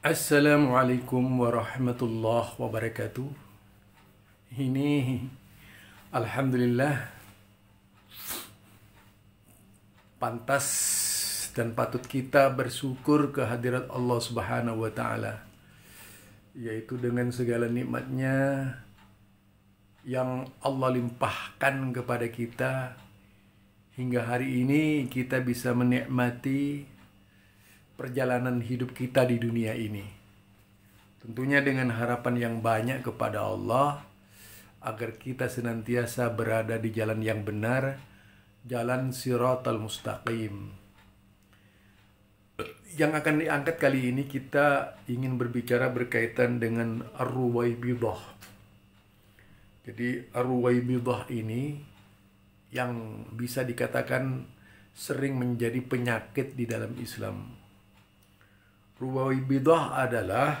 Assalamualaikum warahmatullahi wabarakatuh. Ini alhamdulillah pantas dan patut kita bersyukur kehadirat Allah Subhanahu wa taala yaitu dengan segala nikmatnya yang Allah limpahkan kepada kita hingga hari ini kita bisa menikmati perjalanan hidup kita di dunia ini. Tentunya dengan harapan yang banyak kepada Allah agar kita senantiasa berada di jalan yang benar, jalan siratal mustaqim. Yang akan diangkat kali ini kita ingin berbicara berkaitan dengan Ar-Ruwaibidah. Jadi Ar-Ruwaibidah ini yang bisa dikatakan sering menjadi penyakit di dalam Islam Rubawi bidah adalah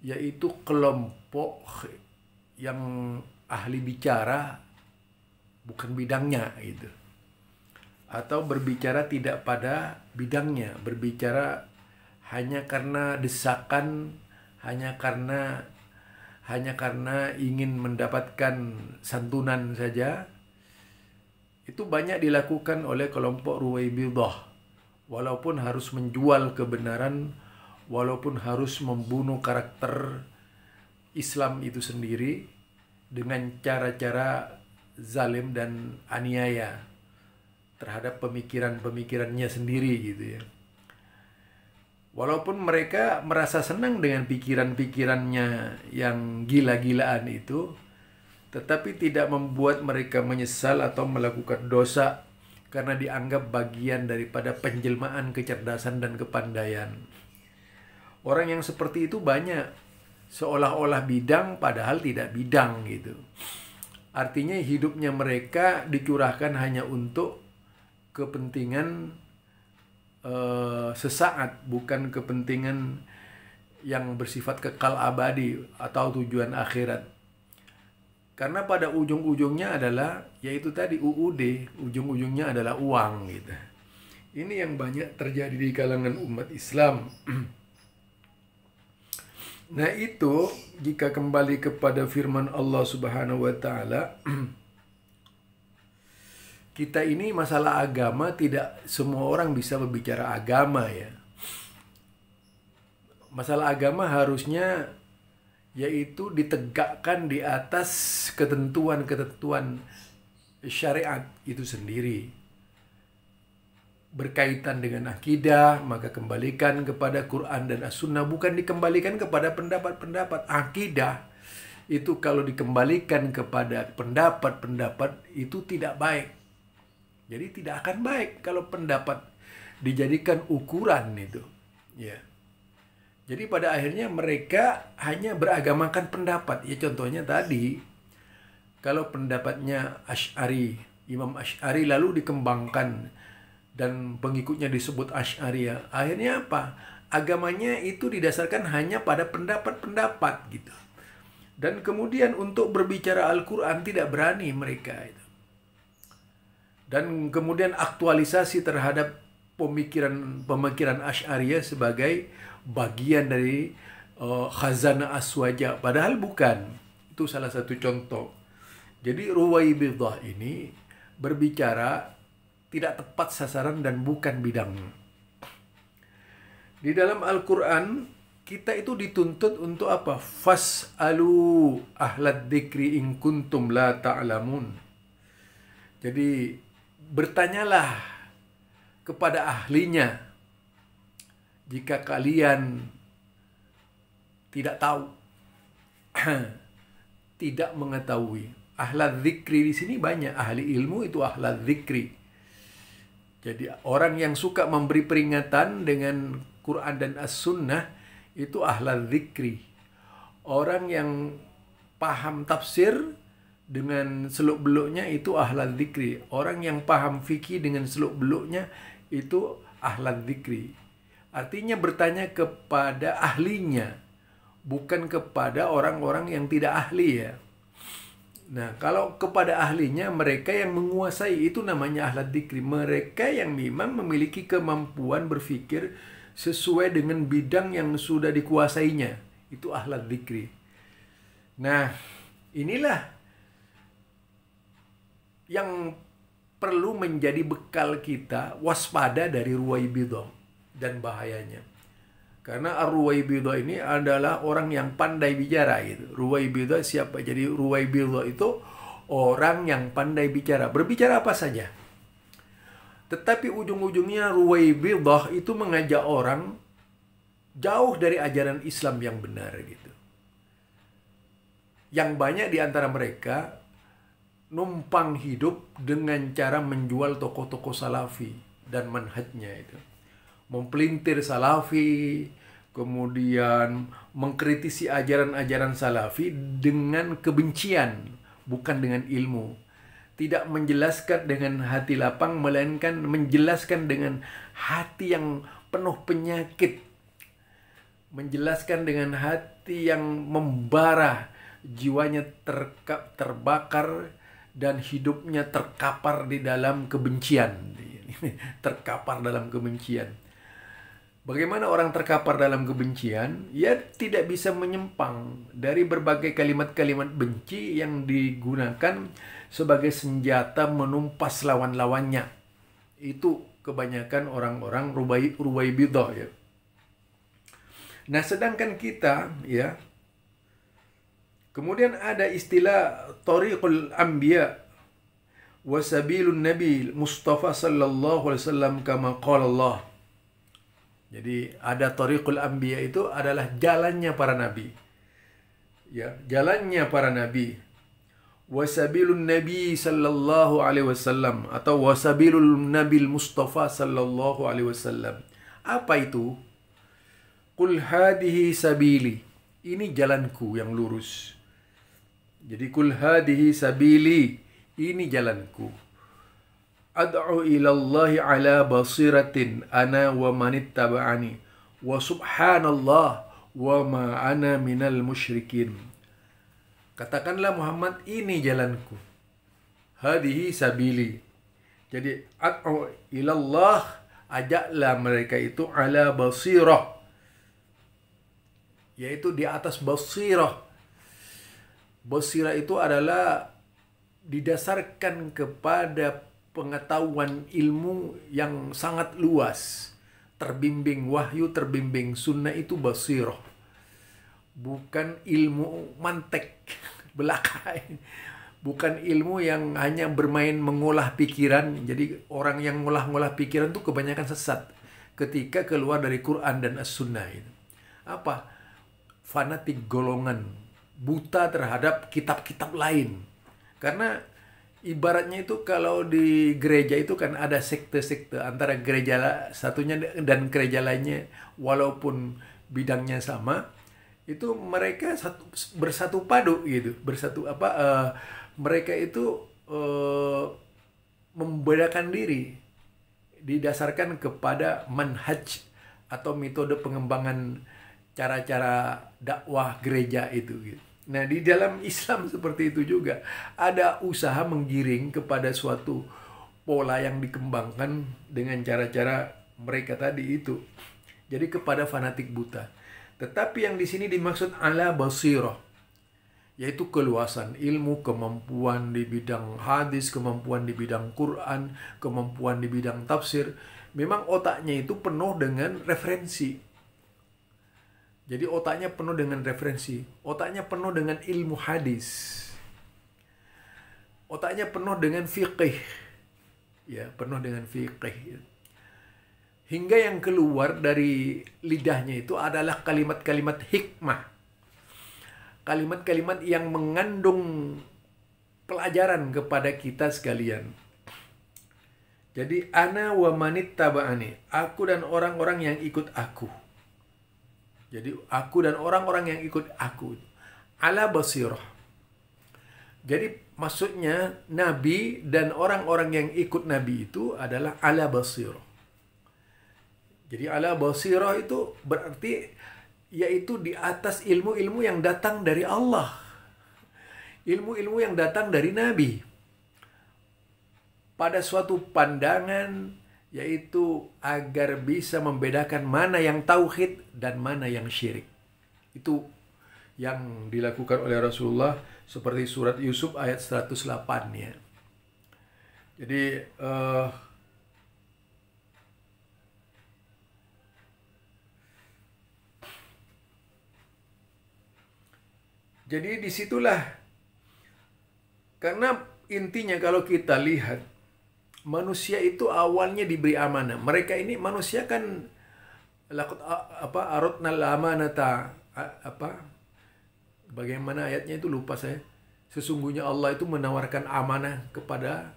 yaitu kelompok yang ahli bicara bukan bidangnya gitu. Atau berbicara tidak pada bidangnya, berbicara hanya karena desakan, hanya karena hanya karena ingin mendapatkan santunan saja itu banyak dilakukan oleh kelompok Ruwaibidah walaupun harus menjual kebenaran, walaupun harus membunuh karakter Islam itu sendiri dengan cara-cara zalim dan aniaya terhadap pemikiran-pemikirannya sendiri gitu ya. Walaupun mereka merasa senang dengan pikiran-pikirannya yang gila-gilaan itu, tetapi tidak membuat mereka menyesal atau melakukan dosa karena dianggap bagian daripada penjelmaan kecerdasan dan kepandaian. Orang yang seperti itu banyak, seolah-olah bidang padahal tidak bidang gitu. Artinya hidupnya mereka dicurahkan hanya untuk kepentingan uh, sesaat, bukan kepentingan yang bersifat kekal abadi atau tujuan akhirat. Karena pada ujung-ujungnya adalah yaitu tadi UUD, ujung-ujungnya adalah uang gitu. Ini yang banyak terjadi di kalangan umat Islam. Nah, itu jika kembali kepada firman Allah Subhanahu wa taala kita ini masalah agama tidak semua orang bisa berbicara agama ya. Masalah agama harusnya yaitu ditegakkan di atas ketentuan-ketentuan syariat itu sendiri. Berkaitan dengan akidah, maka kembalikan kepada Quran dan As-Sunnah, bukan dikembalikan kepada pendapat-pendapat. Akidah itu kalau dikembalikan kepada pendapat-pendapat itu tidak baik. Jadi tidak akan baik kalau pendapat dijadikan ukuran itu. Ya. Yeah. Jadi pada akhirnya mereka hanya beragamakan pendapat. Ya contohnya tadi, kalau pendapatnya Ash'ari, Imam Ash'ari lalu dikembangkan dan pengikutnya disebut ya. Akhirnya apa? Agamanya itu didasarkan hanya pada pendapat-pendapat gitu. Dan kemudian untuk berbicara Al-Quran tidak berani mereka itu. Dan kemudian aktualisasi terhadap pemikiran pemikiran Ash'ariyah sebagai bagian dari uh, eh, khazanah aswaja padahal bukan itu salah satu contoh jadi ruwai bid'ah ini berbicara tidak tepat sasaran dan bukan bidangnya di dalam Al-Quran kita itu dituntut untuk apa? fas alu ahlad dikri in kuntum la ta'lamun. Jadi bertanyalah kepada ahlinya jika kalian tidak tahu tidak mengetahui Ahlat zikri di sini banyak ahli ilmu itu ahlat zikri jadi orang yang suka memberi peringatan dengan Quran dan As-Sunnah itu ahlal zikri. Orang yang paham tafsir dengan seluk beluknya itu ahlal zikri. Orang yang paham fikih dengan seluk beluknya itu ahlal zikri. Artinya bertanya kepada ahlinya, bukan kepada orang-orang yang tidak ahli ya. Nah, kalau kepada ahlinya mereka yang menguasai itu namanya ahlat dikri. Mereka yang memang memiliki kemampuan berpikir sesuai dengan bidang yang sudah dikuasainya. Itu ahlat dikri. Nah, inilah yang perlu menjadi bekal kita waspada dari ruwai bidong dan bahayanya. Karena bidah ini adalah orang yang pandai bicara gitu. bidah siapa? Jadi bidah itu orang yang pandai bicara. Berbicara apa saja. Tetapi ujung-ujungnya bidah itu mengajak orang jauh dari ajaran Islam yang benar gitu. Yang banyak di antara mereka numpang hidup dengan cara menjual toko toko salafi dan manhajnya itu mempelintir salafi, kemudian mengkritisi ajaran-ajaran salafi dengan kebencian, bukan dengan ilmu. Tidak menjelaskan dengan hati lapang, melainkan menjelaskan dengan hati yang penuh penyakit. Menjelaskan dengan hati yang membara, jiwanya terkap, terbakar, dan hidupnya terkapar di dalam kebencian. Terkapar dalam kebencian Bagaimana orang terkapar dalam kebencian, ia tidak bisa menyempang dari berbagai kalimat-kalimat benci yang digunakan sebagai senjata menumpas lawan-lawannya. Itu kebanyakan orang-orang rubai rubai bidah ya. Nah, sedangkan kita ya kemudian ada istilah tariqul anbiya wasabilun nabi Mustafa sallallahu alaihi wasallam kama qala Allah jadi ada Tariqul Anbiya itu adalah jalannya para nabi. Ya, jalannya para nabi. Wasabilun Nabi sallallahu alaihi wasallam atau wasabilul Nabil Mustafa sallallahu alaihi wasallam. Apa itu? Qul hadihi sabili. Ini jalanku yang lurus. Jadi kul hadihi sabili. Ini jalanku ad'u ilallahi ala basiratin ana wa manittaba'ani wa subhanallah wa ma ana minal musyrikin katakanlah Muhammad ini jalanku hadihi sabili jadi ad'u ilallah ajaklah mereka itu ala basirah yaitu di atas basirah basirah itu adalah didasarkan kepada pengetahuan ilmu yang sangat luas. Terbimbing wahyu, terbimbing sunnah itu basiroh. Bukan ilmu mantek, belakai. Bukan ilmu yang hanya bermain mengolah pikiran. Jadi orang yang ngolah-ngolah pikiran itu kebanyakan sesat. Ketika keluar dari Quran dan As-Sunnah itu. Apa? Fanatik golongan. Buta terhadap kitab-kitab lain. Karena ibaratnya itu kalau di gereja itu kan ada sekte-sekte antara gereja satunya dan gereja lainnya walaupun bidangnya sama itu mereka satu bersatu padu gitu bersatu apa uh, mereka itu uh, membedakan diri didasarkan kepada manhaj atau metode pengembangan cara-cara dakwah gereja itu gitu Nah, di dalam Islam seperti itu juga ada usaha menggiring kepada suatu pola yang dikembangkan dengan cara-cara mereka tadi itu. Jadi kepada fanatik buta. Tetapi yang di sini dimaksud ala basiroh, yaitu keluasan ilmu, kemampuan di bidang hadis, kemampuan di bidang Quran, kemampuan di bidang tafsir. Memang otaknya itu penuh dengan referensi, jadi otaknya penuh dengan referensi, otaknya penuh dengan ilmu hadis. Otaknya penuh dengan fiqih. Ya, penuh dengan fiqih. Hingga yang keluar dari lidahnya itu adalah kalimat-kalimat hikmah. Kalimat-kalimat yang mengandung pelajaran kepada kita sekalian. Jadi ana wa manit taba'ani, aku dan orang-orang yang ikut aku. Jadi aku dan orang-orang yang ikut aku ala basirah. Jadi maksudnya nabi dan orang-orang yang ikut nabi itu adalah ala basirah. Jadi ala basirah itu berarti yaitu di atas ilmu-ilmu yang datang dari Allah. Ilmu-ilmu yang datang dari nabi. Pada suatu pandangan yaitu agar bisa membedakan mana yang tauhid dan mana yang syirik. Itu yang dilakukan oleh Rasulullah seperti surat Yusuf ayat 108 ya. Jadi uh, Jadi disitulah karena intinya kalau kita lihat manusia itu awalnya diberi amanah. Mereka ini manusia kan lakut apa arotna amanata apa bagaimana ayatnya itu lupa saya. Sesungguhnya Allah itu menawarkan amanah kepada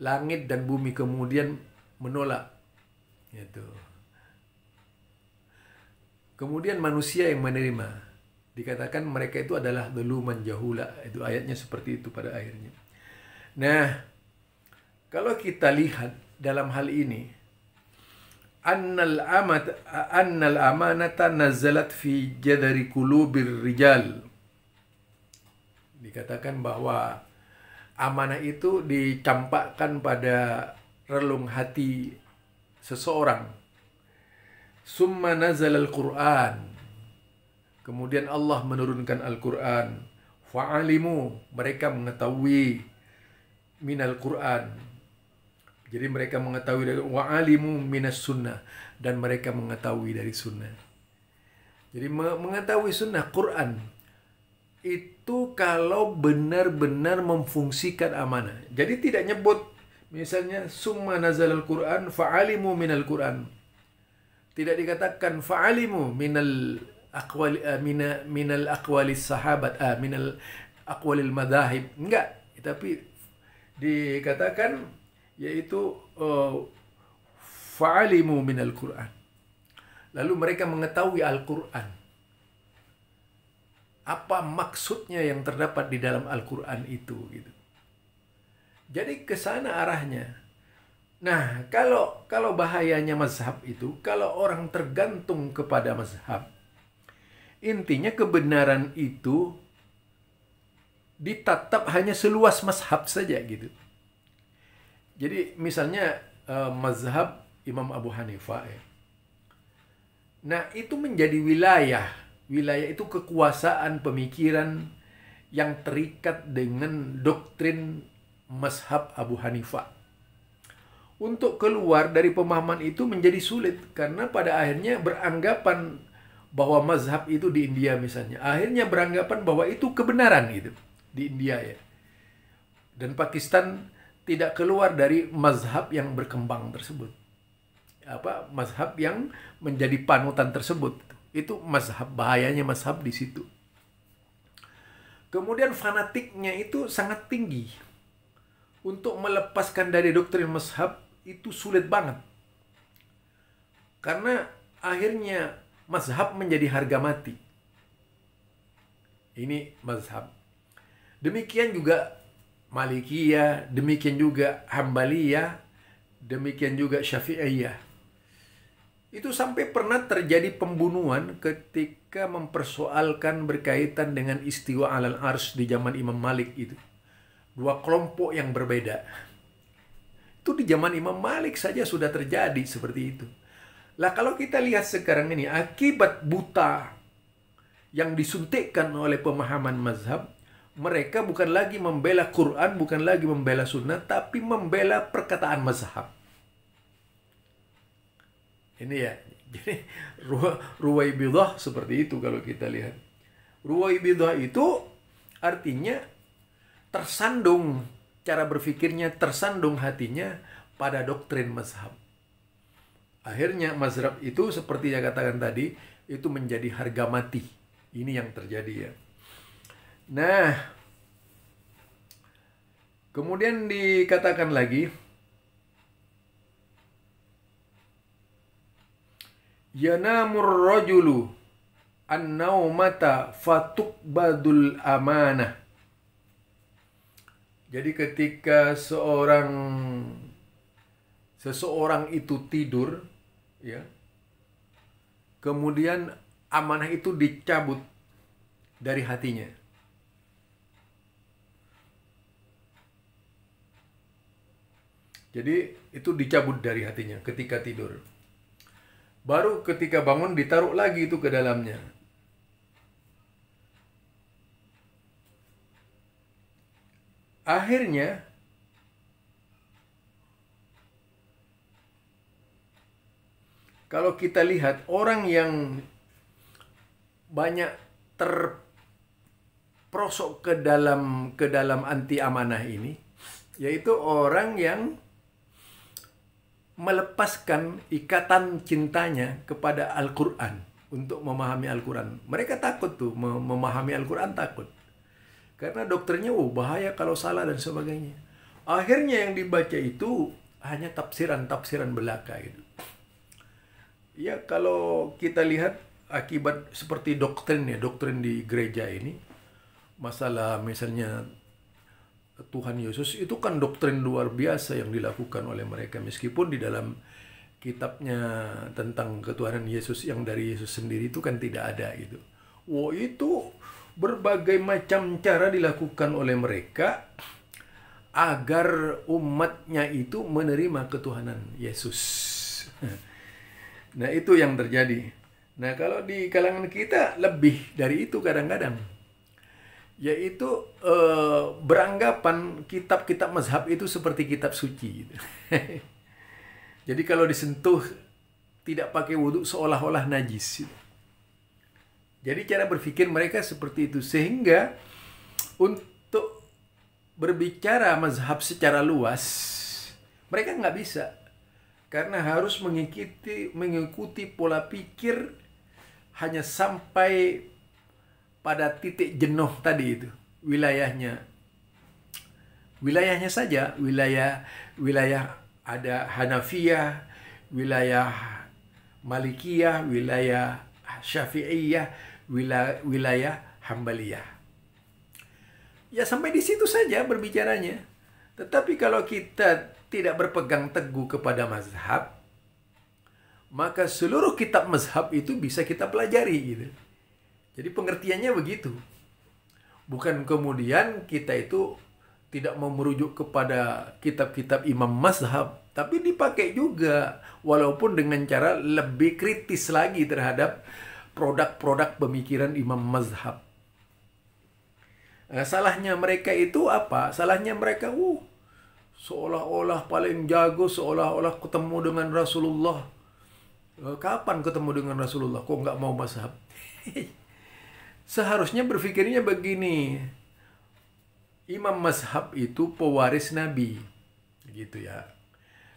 langit dan bumi kemudian menolak. itu Kemudian manusia yang menerima. Dikatakan mereka itu adalah duluman jahula. Itu ayatnya seperti itu pada akhirnya. Nah, kalau kita lihat dalam hal ini, annal amat annal amanata nazalat fi jadari kulubir rijal. Dikatakan bahwa amanah itu dicampakkan pada relung hati seseorang. Summa nazal al-Quran. Kemudian Allah menurunkan Al-Quran. Fa'alimu, mereka mengetahui min Al-Quran jadi mereka mengetahui dari wa'alimu minas sunnah dan mereka mengetahui dari sunnah. Jadi mengetahui sunnah Quran itu kalau benar-benar memfungsikan amanah. Jadi tidak nyebut misalnya summa nazal al-Quran fa'alimu minal Quran. Tidak dikatakan fa'alimu minal aqwal uh, eh, mina, minal aqwalis sahabat uh, minal aqwalil madahib. Enggak, tapi dikatakan yaitu uh, fa'alimu minal Qur'an. Lalu mereka mengetahui Al-Qur'an. Apa maksudnya yang terdapat di dalam Al-Qur'an itu gitu. Jadi ke sana arahnya. Nah, kalau kalau bahayanya mazhab itu kalau orang tergantung kepada mazhab. Intinya kebenaran itu ditatap hanya seluas mazhab saja gitu jadi misalnya uh, mazhab Imam Abu Hanifah ya. Nah, itu menjadi wilayah. Wilayah itu kekuasaan pemikiran yang terikat dengan doktrin mazhab Abu Hanifah. Untuk keluar dari pemahaman itu menjadi sulit karena pada akhirnya beranggapan bahwa mazhab itu di India misalnya. Akhirnya beranggapan bahwa itu kebenaran itu di India ya. Dan Pakistan tidak keluar dari mazhab yang berkembang tersebut. Apa mazhab yang menjadi panutan tersebut. Itu mazhab bahayanya mazhab di situ. Kemudian fanatiknya itu sangat tinggi. Untuk melepaskan dari doktrin mazhab itu sulit banget. Karena akhirnya mazhab menjadi harga mati. Ini mazhab. Demikian juga Malikiyah, demikian juga Hambaliyah, demikian juga Syafi'iyah. Itu sampai pernah terjadi pembunuhan ketika mempersoalkan berkaitan dengan istiwa alal ars di zaman Imam Malik itu. Dua kelompok yang berbeda. Itu di zaman Imam Malik saja sudah terjadi seperti itu. Lah kalau kita lihat sekarang ini akibat buta yang disuntikkan oleh pemahaman mazhab mereka bukan lagi membela Quran, bukan lagi membela sunnah, tapi membela perkataan mazhab. Ini ya, jadi ruwai bid'ah seperti itu kalau kita lihat. Ruwai bid'ah itu artinya tersandung cara berpikirnya, tersandung hatinya pada doktrin mazhab. Akhirnya mazhab itu seperti yang katakan tadi, itu menjadi harga mati. Ini yang terjadi ya. Nah, kemudian dikatakan lagi Yanamur rajulu annaumata fatukbadul amanah. Jadi ketika seorang seseorang itu tidur ya kemudian amanah itu dicabut dari hatinya Jadi itu dicabut dari hatinya ketika tidur. Baru ketika bangun ditaruh lagi itu ke dalamnya. Akhirnya kalau kita lihat orang yang banyak terprosok ke dalam ke dalam anti amanah ini yaitu orang yang melepaskan ikatan cintanya kepada Al-Quran untuk memahami Al-Quran. Mereka takut tuh memahami Al-Quran takut. Karena dokternya oh bahaya kalau salah dan sebagainya. Akhirnya yang dibaca itu hanya tafsiran-tafsiran belaka itu Ya kalau kita lihat akibat seperti doktrin ya, doktrin di gereja ini masalah misalnya Tuhan Yesus itu kan doktrin luar biasa yang dilakukan oleh mereka meskipun di dalam kitabnya tentang ketuhanan Yesus yang dari Yesus sendiri itu kan tidak ada gitu. Wow itu berbagai macam cara dilakukan oleh mereka agar umatnya itu menerima ketuhanan Yesus. Nah itu yang terjadi. Nah kalau di kalangan kita lebih dari itu kadang-kadang yaitu eh, beranggapan kitab-kitab mazhab itu seperti kitab suci. Gitu. Jadi kalau disentuh tidak pakai wudhu seolah-olah najis. Gitu. Jadi cara berpikir mereka seperti itu sehingga untuk berbicara mazhab secara luas mereka nggak bisa karena harus mengikuti mengikuti pola pikir hanya sampai pada titik jenuh tadi itu wilayahnya wilayahnya saja wilayah wilayah ada Hanafiyah wilayah Malikiyah wilayah Syafi'iyah wilayah, wilayah Hambaliyah ya sampai di situ saja berbicaranya tetapi kalau kita tidak berpegang teguh kepada mazhab maka seluruh kitab mazhab itu bisa kita pelajari gitu jadi pengertiannya begitu. Bukan kemudian kita itu tidak mau merujuk kepada kitab-kitab imam mazhab, tapi dipakai juga walaupun dengan cara lebih kritis lagi terhadap produk-produk pemikiran imam mazhab. Nah, salahnya mereka itu apa? Salahnya mereka, uh, seolah-olah paling jago, seolah-olah ketemu dengan Rasulullah. Eh, kapan ketemu dengan Rasulullah? Kok nggak mau mazhab? seharusnya berpikirnya begini. Imam mazhab itu pewaris Nabi. Gitu ya.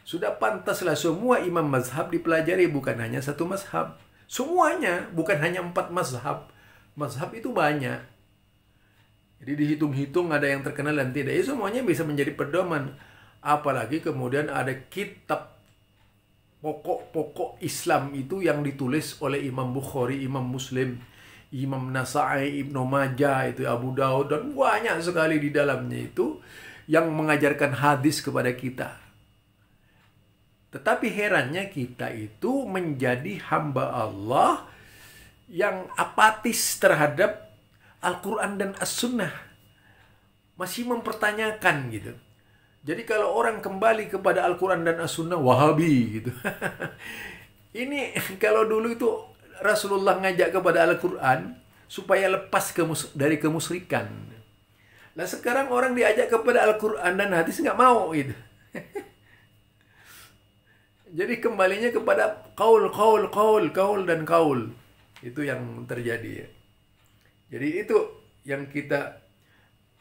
Sudah pantaslah semua imam mazhab dipelajari bukan hanya satu mazhab. Semuanya, bukan hanya empat mazhab. Mazhab itu banyak. Jadi dihitung-hitung ada yang terkenal dan tidak. Ya semuanya bisa menjadi pedoman. Apalagi kemudian ada kitab pokok-pokok Islam itu yang ditulis oleh Imam Bukhari, Imam Muslim Imam Nasai, Ibnu Majah, itu Abu Daud dan banyak sekali di dalamnya itu yang mengajarkan hadis kepada kita. Tetapi herannya kita itu menjadi hamba Allah yang apatis terhadap Al-Quran dan As-Sunnah. Masih mempertanyakan gitu. Jadi kalau orang kembali kepada Al-Quran dan As-Sunnah, wahabi gitu. Ini kalau dulu itu Rasulullah ngajak kepada Al-Quran supaya lepas ke dari kemusrikan. Nah sekarang orang diajak kepada Al-Quran dan hadis nggak mau gitu. Jadi kembalinya kepada kaul, kaul, kaul, kaul dan kaul. Itu yang terjadi ya. Jadi itu yang kita,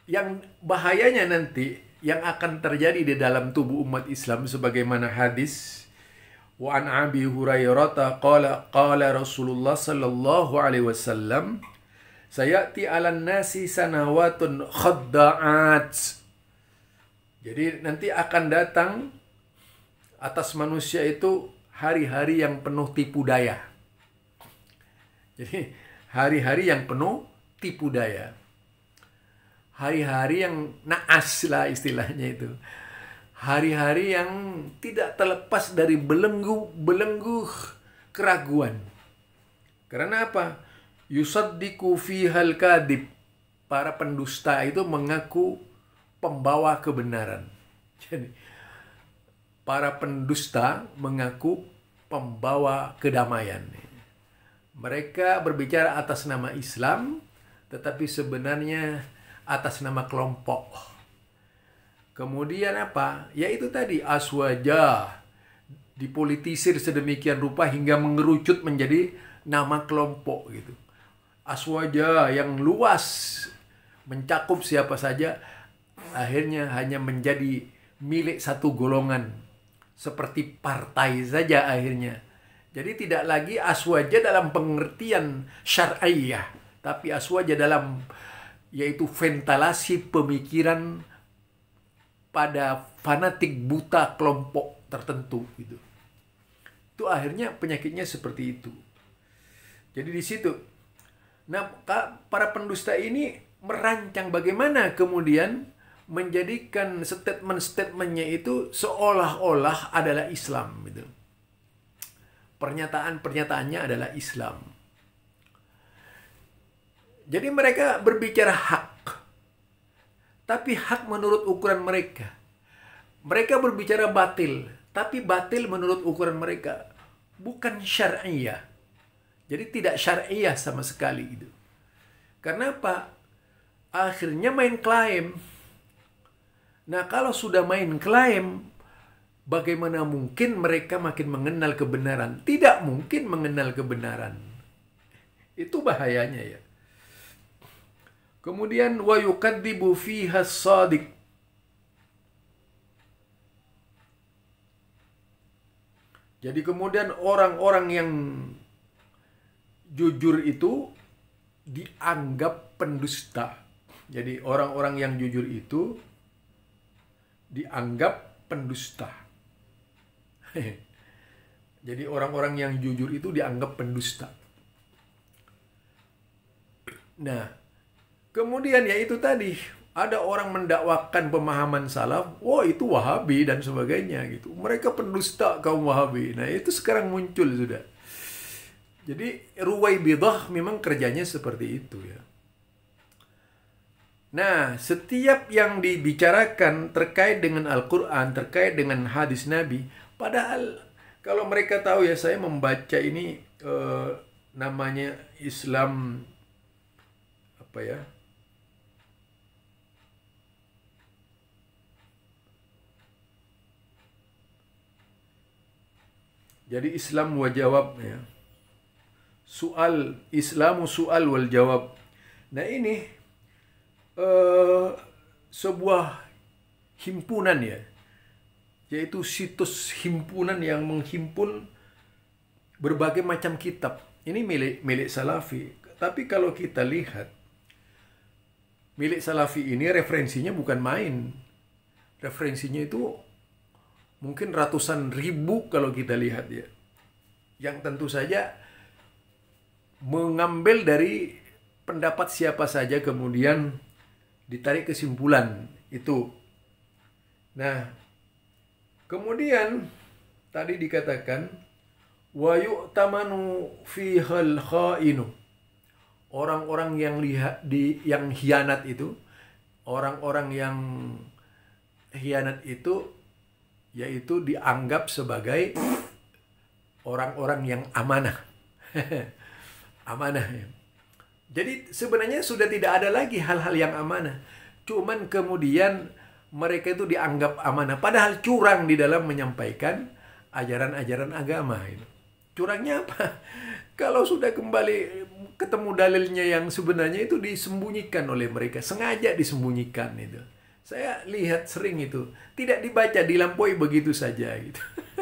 yang bahayanya nanti yang akan terjadi di dalam tubuh umat Islam sebagaimana hadis وعن أبي هريرة قال قال رسول الله صلى الله عليه وسلم سيأتي على الناس سنوات خدعات jadi nanti akan datang atas manusia itu hari-hari yang penuh tipu daya. Jadi hari-hari yang penuh tipu daya. Hari-hari yang naas lah istilahnya itu hari-hari yang tidak terlepas dari belenggu-belenggu keraguan. Karena apa? Yusuf Yusaddiku hal kadib. Para pendusta itu mengaku pembawa kebenaran. Jadi, para pendusta mengaku pembawa kedamaian. Mereka berbicara atas nama Islam, tetapi sebenarnya atas nama kelompok. Kemudian apa? Ya itu tadi aswaja dipolitisir sedemikian rupa hingga mengerucut menjadi nama kelompok gitu. Aswaja yang luas mencakup siapa saja akhirnya hanya menjadi milik satu golongan seperti partai saja akhirnya. Jadi tidak lagi aswaja dalam pengertian syariah, tapi aswaja dalam yaitu ventilasi pemikiran pada fanatik buta kelompok tertentu gitu. Itu akhirnya penyakitnya seperti itu. Jadi di situ. Nah, para pendusta ini merancang bagaimana kemudian menjadikan statement-statementnya itu seolah-olah adalah Islam gitu. Pernyataan-pernyataannya adalah Islam. Jadi mereka berbicara hak tapi hak menurut ukuran mereka. Mereka berbicara batil, tapi batil menurut ukuran mereka, bukan syariah. Jadi tidak syariah sama sekali itu. Karena apa? Akhirnya main klaim. Nah, kalau sudah main klaim, bagaimana mungkin mereka makin mengenal kebenaran? Tidak mungkin mengenal kebenaran. Itu bahayanya ya. Kemudian wa yukadzibu fiha sadiq. Jadi kemudian orang-orang yang jujur itu dianggap pendusta. Jadi orang-orang yang jujur itu dianggap pendusta. Jadi orang-orang yang jujur itu dianggap pendusta. Nah, Kemudian ya itu tadi, ada orang mendakwakan pemahaman salaf, wah oh, itu wahabi dan sebagainya gitu. Mereka pendusta kaum wahabi. Nah itu sekarang muncul sudah. Jadi ruwai bidah memang kerjanya seperti itu ya. Nah, setiap yang dibicarakan terkait dengan Al-Quran, terkait dengan hadis Nabi, padahal kalau mereka tahu ya saya membaca ini eh, namanya Islam apa ya Jadi Islam wa ya. Soal Islam soal wal jawab. Nah ini uh, sebuah himpunan ya. Yaitu situs himpunan yang menghimpun berbagai macam kitab. Ini milik milik salafi. Tapi kalau kita lihat milik salafi ini referensinya bukan main. Referensinya itu mungkin ratusan ribu kalau kita lihat ya. Yang tentu saja mengambil dari pendapat siapa saja kemudian ditarik kesimpulan itu. Nah, kemudian tadi dikatakan wa yu'tamanu fihal khainu. Orang-orang yang lihat di yang hianat itu, orang-orang yang hianat itu yaitu dianggap sebagai orang-orang yang amanah. amanah ya. Jadi sebenarnya sudah tidak ada lagi hal-hal yang amanah. Cuman kemudian mereka itu dianggap amanah padahal curang di dalam menyampaikan ajaran-ajaran agama ini. Gitu. Curangnya apa? Kalau sudah kembali ketemu dalilnya yang sebenarnya itu disembunyikan oleh mereka, sengaja disembunyikan itu. Saya lihat sering itu. Tidak dibaca, dilampaui begitu saja gitu.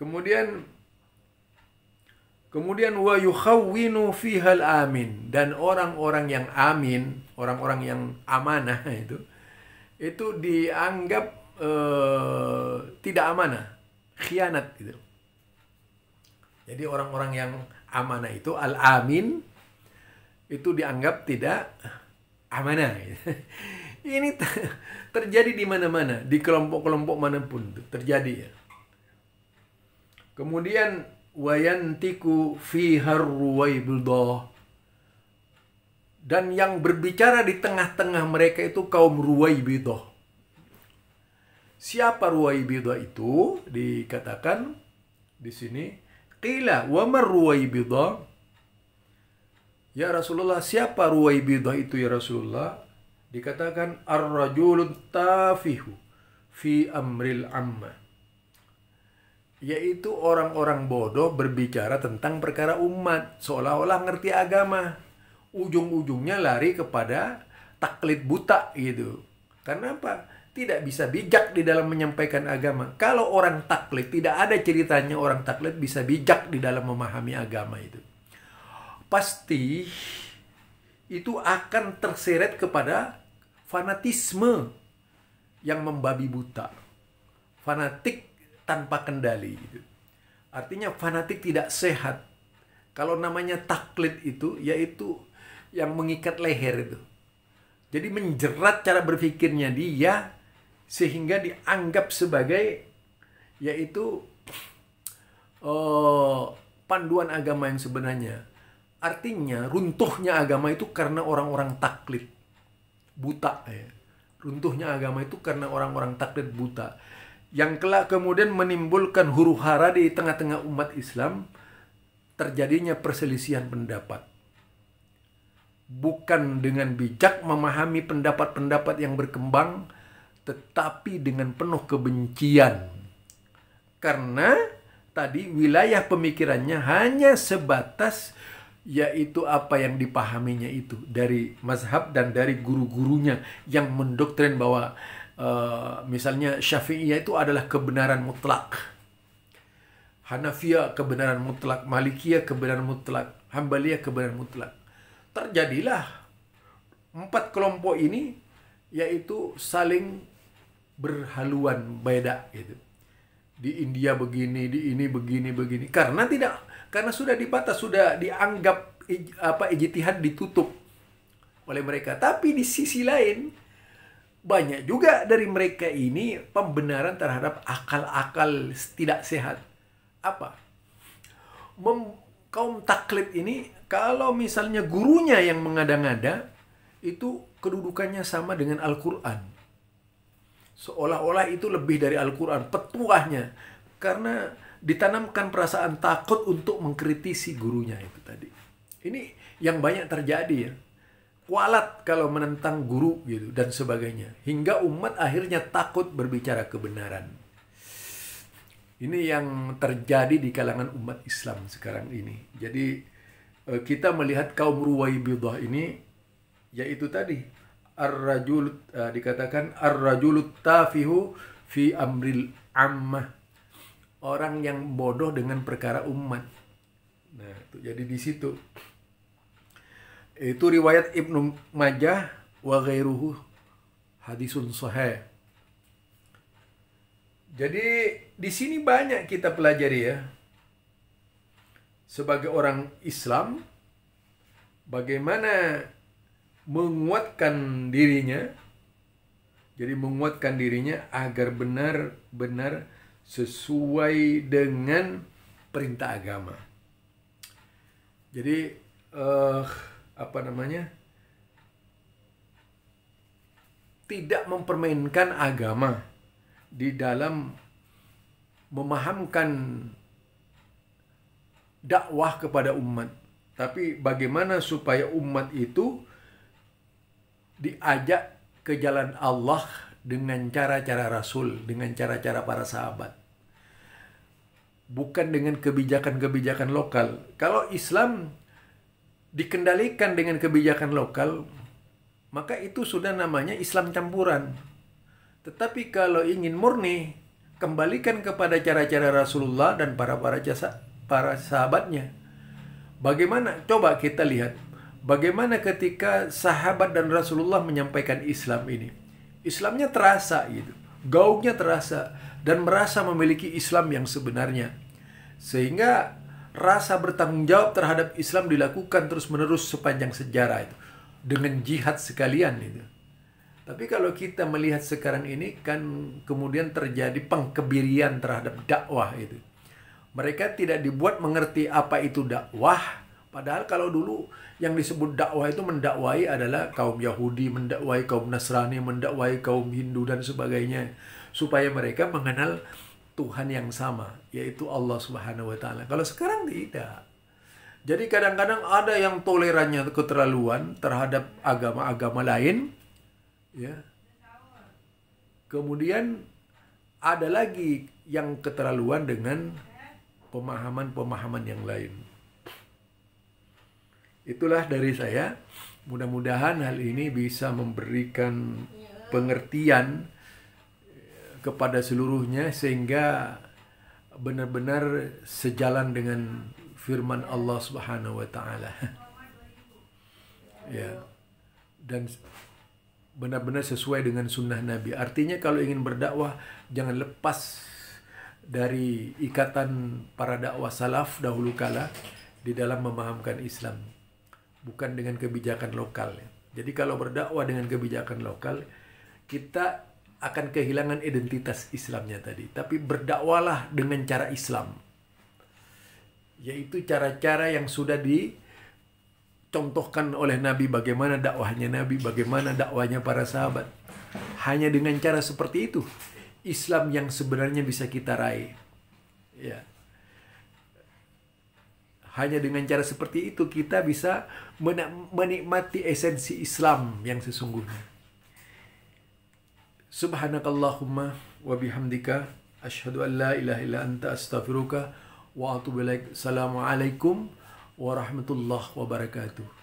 kemudian kemudian wa yukhawwinu fihal amin dan orang-orang yang amin, orang-orang yang amanah itu itu dianggap uh, tidak amanah, khianat gitu. Jadi orang-orang yang amanah itu al-amin itu dianggap tidak amanah. Ini terjadi di mana-mana, di kelompok-kelompok manapun terjadi ya. Kemudian wayantiku fi dan yang berbicara di tengah-tengah mereka itu kaum ruwaibidah. Siapa ruwaibidah itu? Dikatakan di sini qila wa mar ruwaibidah Ya Rasulullah, siapa bidah itu ya Rasulullah? Dikatakan ar-rajulun tafihu fi amril amma. Yaitu orang-orang bodoh berbicara tentang perkara umat, seolah-olah ngerti agama. Ujung-ujungnya lari kepada taklid buta gitu. Kenapa? Tidak bisa bijak di dalam menyampaikan agama. Kalau orang taklid, tidak ada ceritanya orang taklid bisa bijak di dalam memahami agama itu pasti itu akan terseret kepada fanatisme yang membabi buta. Fanatik tanpa kendali gitu. Artinya fanatik tidak sehat. Kalau namanya taklid itu yaitu yang mengikat leher itu. Jadi menjerat cara berpikirnya dia sehingga dianggap sebagai yaitu oh, panduan agama yang sebenarnya. Artinya runtuhnya agama itu karena orang-orang taklid buta ya. Runtuhnya agama itu karena orang-orang taklid buta yang kelak kemudian menimbulkan huru hara di tengah-tengah umat Islam terjadinya perselisihan pendapat. Bukan dengan bijak memahami pendapat-pendapat yang berkembang, tetapi dengan penuh kebencian. Karena tadi wilayah pemikirannya hanya sebatas yaitu apa yang dipahaminya itu dari mazhab dan dari guru-gurunya yang mendoktrin bahwa uh, misalnya Syafi'iyah itu adalah kebenaran mutlak. Hanafiyah kebenaran mutlak, Malikiyah kebenaran mutlak, Hambaliyah kebenaran mutlak. Terjadilah empat kelompok ini yaitu saling berhaluan beda gitu. Di India begini, di ini begini, begini. Karena tidak karena sudah dibatas sudah dianggap apa ijtihad ditutup oleh mereka. Tapi di sisi lain banyak juga dari mereka ini pembenaran terhadap akal-akal tidak sehat. Apa? Mem kaum taklid ini kalau misalnya gurunya yang mengada-ngada itu kedudukannya sama dengan Al-Qur'an. Seolah-olah itu lebih dari Al-Qur'an, petuahnya. Karena ditanamkan perasaan takut untuk mengkritisi gurunya itu tadi. Ini yang banyak terjadi ya. Kualat kalau menentang guru gitu dan sebagainya. Hingga umat akhirnya takut berbicara kebenaran. Ini yang terjadi di kalangan umat Islam sekarang ini. Jadi eh, kita melihat kaum ruwai bidah ini yaitu tadi ar-rajul eh, dikatakan ar rajul tafihu fi amril ammah orang yang bodoh dengan perkara umat. Nah, itu jadi di situ. Itu riwayat Ibnu Majah wa ghairuhu hadisun sahih. Jadi di sini banyak kita pelajari ya. Sebagai orang Islam bagaimana menguatkan dirinya jadi menguatkan dirinya agar benar-benar sesuai dengan perintah agama. Jadi uh, apa namanya? Tidak mempermainkan agama di dalam memahamkan dakwah kepada umat. Tapi bagaimana supaya umat itu diajak ke jalan Allah dengan cara-cara Rasul, dengan cara-cara para sahabat bukan dengan kebijakan-kebijakan lokal. Kalau Islam dikendalikan dengan kebijakan lokal, maka itu sudah namanya Islam campuran. Tetapi kalau ingin murni, kembalikan kepada cara-cara Rasulullah dan para para jasa para sahabatnya. Bagaimana? Coba kita lihat. Bagaimana ketika sahabat dan Rasulullah menyampaikan Islam ini? Islamnya terasa gitu. Gaungnya terasa dan merasa memiliki Islam yang sebenarnya. Sehingga rasa bertanggung jawab terhadap Islam dilakukan terus-menerus sepanjang sejarah itu dengan jihad sekalian itu. Tapi kalau kita melihat sekarang ini kan kemudian terjadi pengkebirian terhadap dakwah itu. Mereka tidak dibuat mengerti apa itu dakwah. Padahal kalau dulu yang disebut dakwah itu mendakwai adalah kaum Yahudi, mendakwai kaum Nasrani, mendakwai kaum Hindu dan sebagainya. Supaya mereka mengenal Tuhan yang sama, yaitu Allah Subhanahu wa taala. Kalau sekarang tidak. Jadi kadang-kadang ada yang tolerannya keterlaluan terhadap agama-agama lain, ya. Kemudian ada lagi yang keterlaluan dengan pemahaman-pemahaman yang lain. Itulah dari saya. Mudah-mudahan hal ini bisa memberikan pengertian kepada seluruhnya sehingga benar-benar sejalan dengan firman Allah Subhanahu wa taala. ya. Dan benar-benar sesuai dengan sunnah Nabi. Artinya kalau ingin berdakwah jangan lepas dari ikatan para dakwah salaf dahulu kala di dalam memahamkan Islam. Bukan dengan kebijakan lokal. Jadi kalau berdakwah dengan kebijakan lokal, kita akan kehilangan identitas Islamnya tadi. Tapi berdakwalah dengan cara Islam. Yaitu cara-cara yang sudah dicontohkan oleh Nabi bagaimana dakwahnya Nabi, bagaimana dakwahnya para sahabat. Hanya dengan cara seperti itu Islam yang sebenarnya bisa kita raih. Ya. Hanya dengan cara seperti itu kita bisa menikmati esensi Islam yang sesungguhnya. Subhanakallahumma wa bihamdika Ashhadu an la ilaha illa anta astaghfiruka wa atubu ilaik. Assalamualaikum warahmatullahi wabarakatuh.